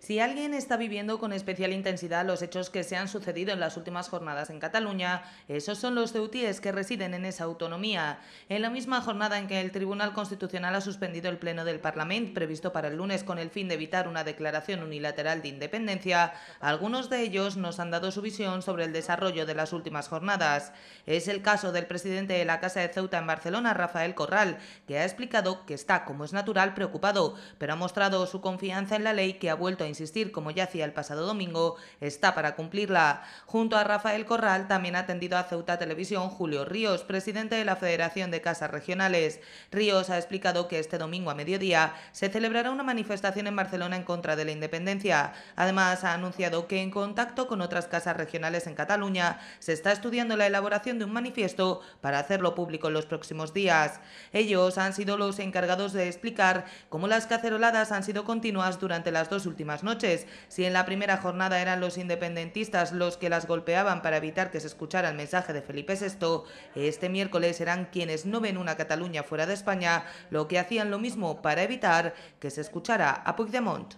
Si alguien está viviendo con especial intensidad los hechos que se han sucedido en las últimas jornadas en Cataluña, esos son los ceutíes que residen en esa autonomía. En la misma jornada en que el Tribunal Constitucional ha suspendido el Pleno del Parlamento, previsto para el lunes con el fin de evitar una declaración unilateral de independencia, algunos de ellos nos han dado su visión sobre el desarrollo de las últimas jornadas. Es el caso del presidente de la Casa de Ceuta en Barcelona, Rafael Corral, que ha explicado que está, como es natural, preocupado, pero ha mostrado su confianza en la ley que ha vuelto a como ya hacía el pasado domingo, está para cumplirla. Junto a Rafael Corral también ha atendido a Ceuta Televisión Julio Ríos, presidente de la Federación de Casas Regionales. Ríos ha explicado que este domingo a mediodía se celebrará una manifestación en Barcelona en contra de la independencia. Además, ha anunciado que en contacto con otras casas regionales en Cataluña se está estudiando la elaboración de un manifiesto para hacerlo público en los próximos días. Ellos han sido los encargados de explicar cómo las caceroladas han sido continuas durante las dos últimas noches. Si en la primera jornada eran los independentistas los que las golpeaban para evitar que se escuchara el mensaje de Felipe VI, este miércoles serán quienes no ven una Cataluña fuera de España, lo que hacían lo mismo para evitar que se escuchara a Puigdemont.